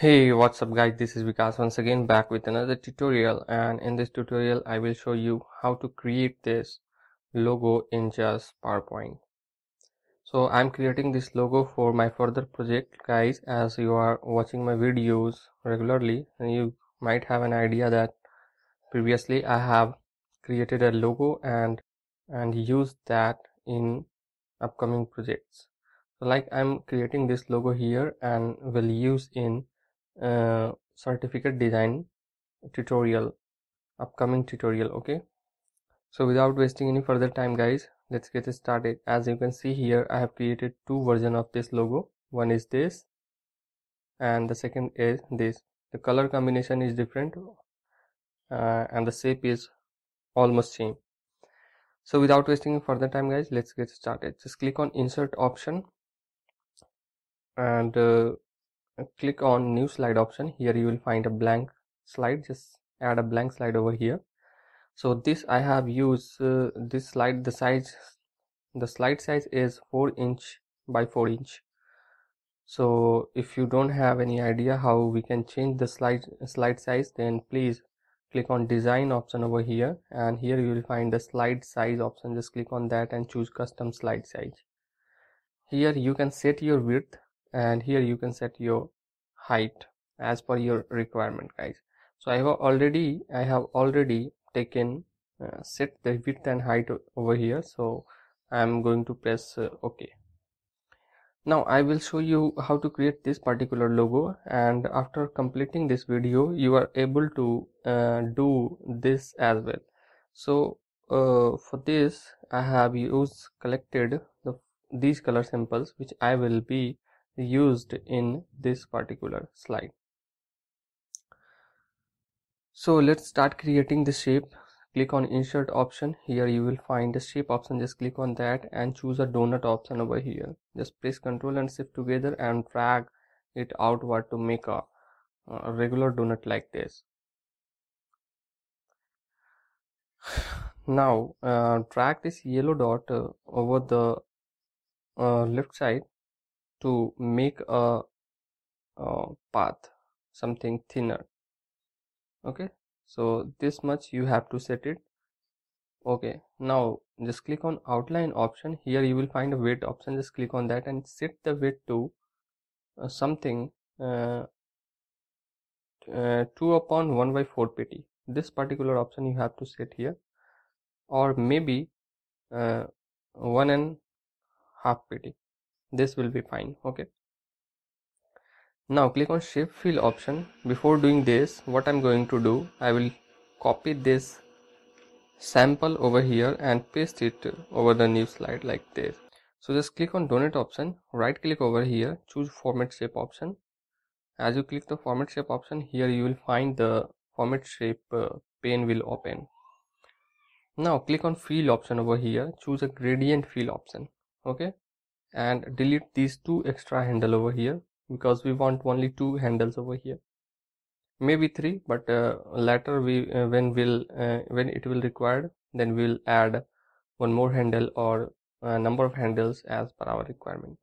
hey what's up guys this is Vikas once again back with another tutorial and in this tutorial I will show you how to create this logo in just PowerPoint so I'm creating this logo for my further project guys as you are watching my videos regularly and you might have an idea that previously I have created a logo and and used that in upcoming projects so like I'm creating this logo here and will use in uh, certificate design tutorial upcoming tutorial okay so without wasting any further time guys let's get started as you can see here i have created two version of this logo one is this and the second is this the color combination is different uh, and the shape is almost same so without wasting further time guys let's get started just click on insert option and uh, click on new slide option here you will find a blank slide just add a blank slide over here so this I have used uh, this slide the size the slide size is 4 inch by 4 inch so if you don't have any idea how we can change the slide slide size then please click on design option over here and here you will find the slide size option just click on that and choose custom slide size here you can set your width and here you can set your height as per your requirement guys so i have already i have already taken uh, set the width and height over here so i'm going to press uh, ok now i will show you how to create this particular logo and after completing this video you are able to uh, do this as well so uh, for this i have used collected the, these color samples which i will be used in this particular slide. So let's start creating the shape. Click on insert option. Here you will find the shape option. Just click on that and choose a donut option over here. Just press control and shift together and drag it outward to make a, a regular donut like this. Now uh, drag this yellow dot uh, over the uh, left side to make a, a path something thinner okay so this much you have to set it okay now just click on outline option here you will find a weight option just click on that and set the weight to uh, something uh, uh, 2 upon 1 by 4 pt this particular option you have to set here or maybe uh, 1 and half pt this will be fine okay now click on shape fill option before doing this what i'm going to do i will copy this sample over here and paste it over the new slide like this so just click on donate option right click over here choose format shape option as you click the format shape option here you will find the format shape uh, pane will open now click on fill option over here choose a gradient fill option okay and delete these two extra handle over here because we want only two handles over here maybe three but uh, later we uh, when will uh, when it will required then we will add one more handle or uh, number of handles as per our requirement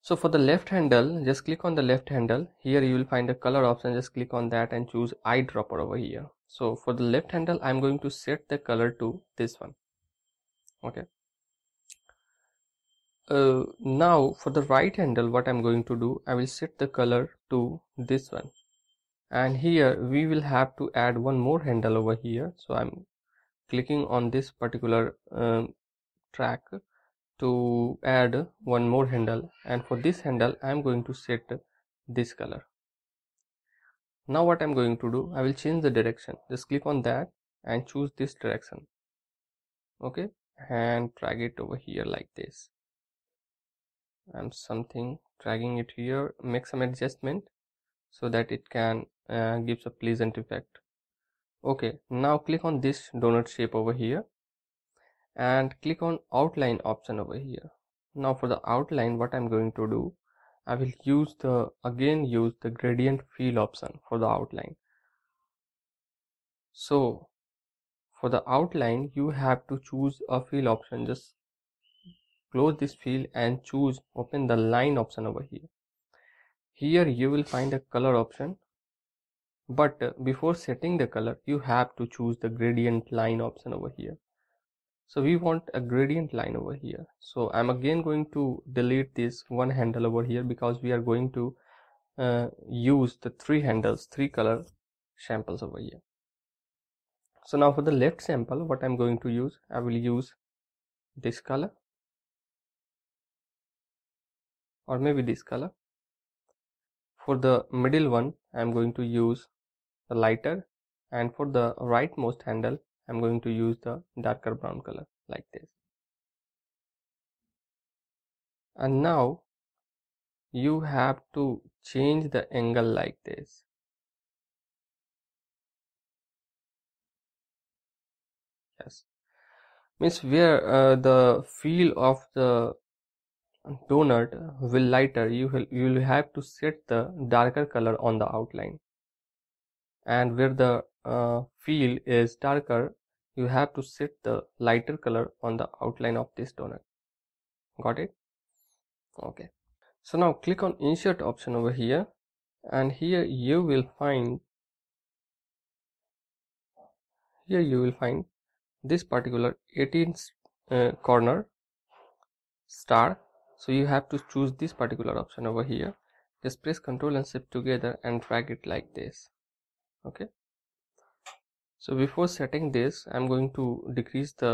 so for the left handle just click on the left handle here you will find the color option just click on that and choose eyedropper over here so for the left handle i'm going to set the color to this one okay uh, now for the right handle what I'm going to do I will set the color to this one and here we will have to add one more handle over here so I'm clicking on this particular um, track to add one more handle and for this handle I'm going to set this color now what I'm going to do I will change the direction just click on that and choose this direction okay and drag it over here like this and something dragging it here make some adjustment so that it can uh, gives a pleasant effect okay now click on this donut shape over here and click on outline option over here now for the outline what i'm going to do i will use the again use the gradient fill option for the outline so for the outline you have to choose a fill option just close this field and choose open the line option over here here you will find a color option but uh, before setting the color you have to choose the gradient line option over here so we want a gradient line over here so i'm again going to delete this one handle over here because we are going to uh, use the three handles three color samples over here so now for the left sample what i'm going to use i will use this color or maybe this color for the middle one I'm going to use the lighter and for the rightmost handle I'm going to use the darker brown color like this and now you have to change the angle like this yes means where uh, the feel of the Donut will lighter you will, you will have to set the darker color on the outline and where the uh, fill is darker you have to set the lighter color on the outline of this donut got it okay so now click on insert option over here and here you will find here you will find this particular 18th uh, corner star so you have to choose this particular option over here just press ctrl and shift together and drag it like this okay so before setting this i'm going to decrease the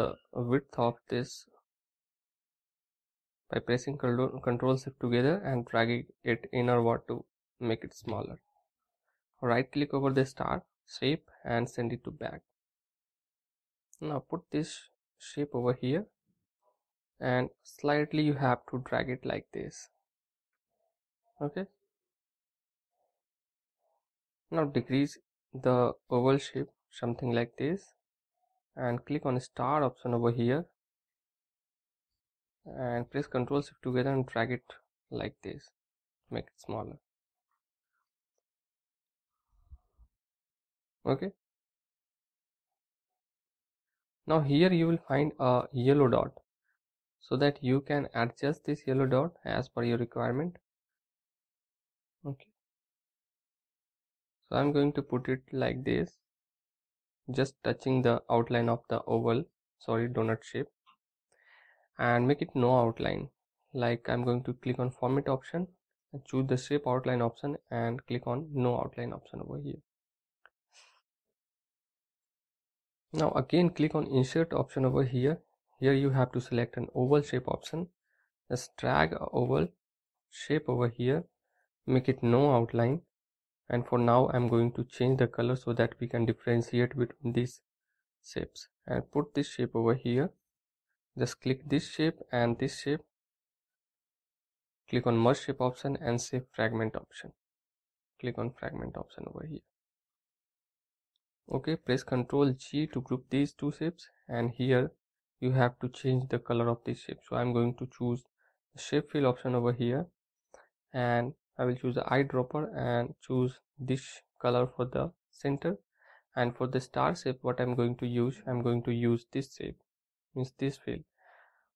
width of this by pressing ctrl shift together and dragging it inward to make it smaller right click over the star shape and send it to back now put this shape over here and slightly you have to drag it like this okay now decrease the oval shape something like this and click on star option over here and press ctrl shift together and drag it like this make it smaller okay now here you will find a yellow dot so that you can adjust this yellow dot as per your requirement okay so i'm going to put it like this just touching the outline of the oval sorry donut shape and make it no outline like i'm going to click on format option and choose the shape outline option and click on no outline option over here now again click on insert option over here here you have to select an oval shape option just drag oval shape over here make it no outline and for now I'm going to change the color so that we can differentiate between these shapes and put this shape over here just click this shape and this shape click on merge shape option and say fragment option click on fragment option over here okay press ctrl g to group these two shapes and here you have to change the color of the shape so i'm going to choose the shape fill option over here and i will choose the eyedropper and choose this color for the center and for the star shape what i'm going to use i'm going to use this shape means this fill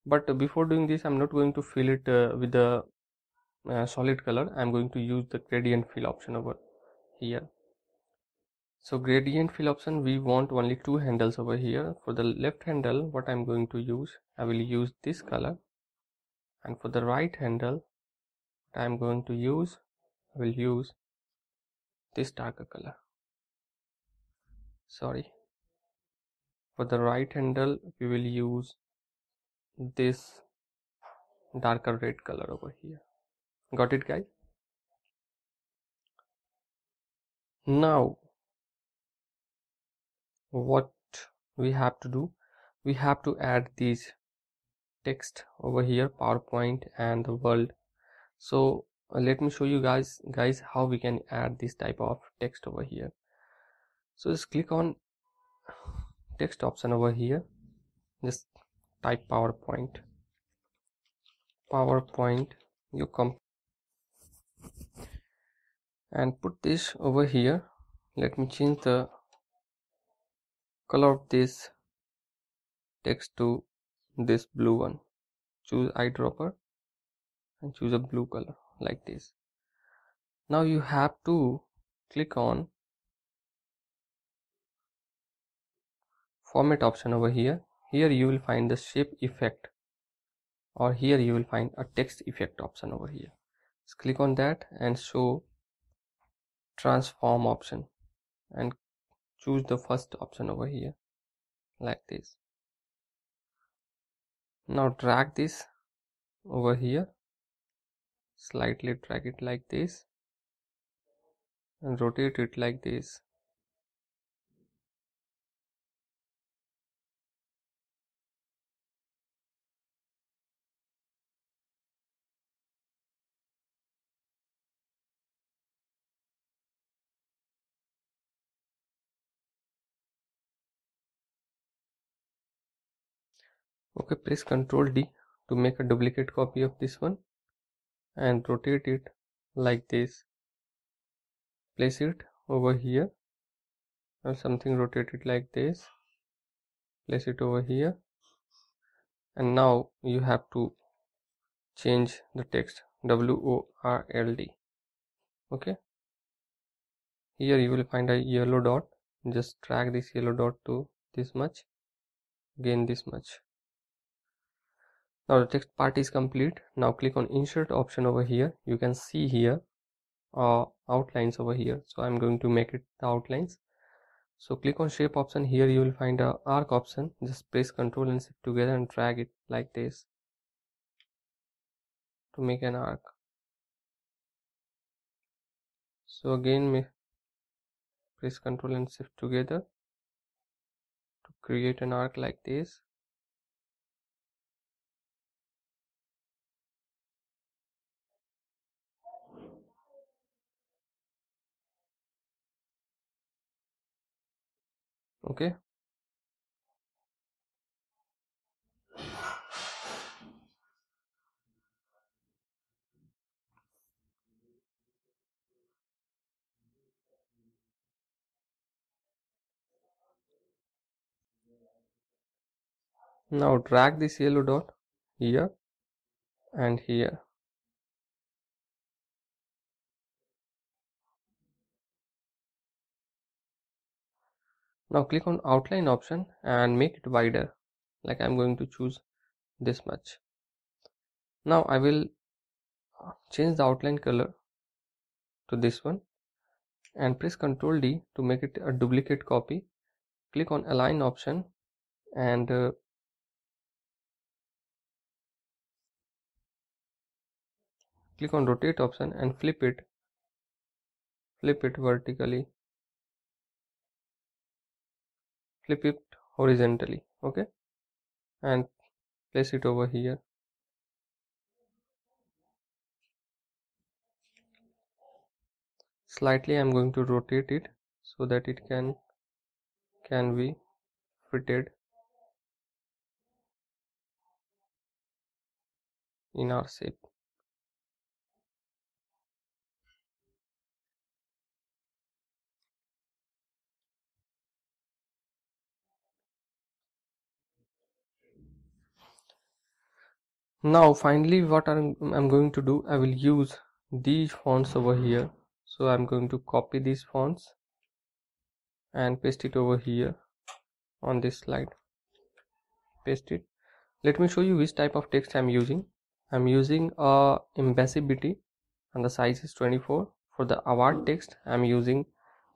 but before doing this i'm not going to fill it uh, with the uh, solid color i'm going to use the gradient fill option over here so gradient fill option we want only two handles over here for the left handle what i'm going to use i will use this color and for the right handle i'm going to use i will use this darker color sorry for the right handle we will use this darker red color over here got it guys now what we have to do we have to add these text over here PowerPoint and the world so uh, let me show you guys guys how we can add this type of text over here so just click on text option over here just type PowerPoint PowerPoint you come and put this over here let me change the color this text to this blue one choose eyedropper and choose a blue color like this now you have to click on format option over here here you will find the shape effect or here you will find a text effect option over here just click on that and show transform option and choose the first option over here like this now drag this over here slightly drag it like this and rotate it like this okay press ctrl d to make a duplicate copy of this one and rotate it like this place it over here or something rotate it like this place it over here and now you have to change the text w o r l d okay here you will find a yellow dot just drag this yellow dot to this much gain this much now the text part is complete now click on insert option over here you can see here uh, outlines over here so I'm going to make it the outlines so click on shape option here you will find a arc option just press ctrl and shift together and drag it like this to make an arc so again press ctrl and shift together to create an arc like this okay now drag this yellow dot here and here now click on outline option and make it wider like I'm going to choose this much now I will uh, change the outline color to this one and press ctrl D to make it a duplicate copy click on align option and uh, click on rotate option and flip it flip it vertically flip it horizontally okay and place it over here slightly I'm going to rotate it so that it can can be fitted in our shape now finally what I'm, going to do I will use these fonts over here so I'm going to copy these fonts and paste it over here on this slide paste it let me show you which type of text I'm using I'm using a embassy and the size is 24 for the award text I'm using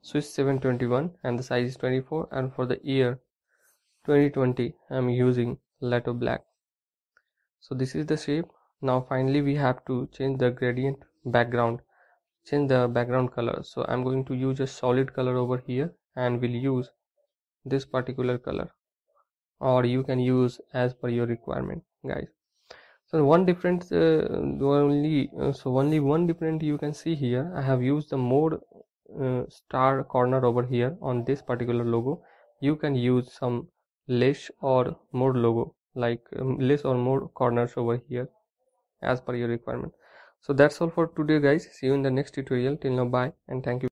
Swiss 721 and the size is 24 and for the year 2020 I'm using Lato Black so this is the shape now finally we have to change the gradient background change the background color so i'm going to use a solid color over here and will use this particular color or you can use as per your requirement guys so one difference uh, only uh, so only one different you can see here i have used the mode uh, star corner over here on this particular logo you can use some less or more logo like um, less or more corners over here as per your requirement so that's all for today guys see you in the next tutorial till now bye and thank you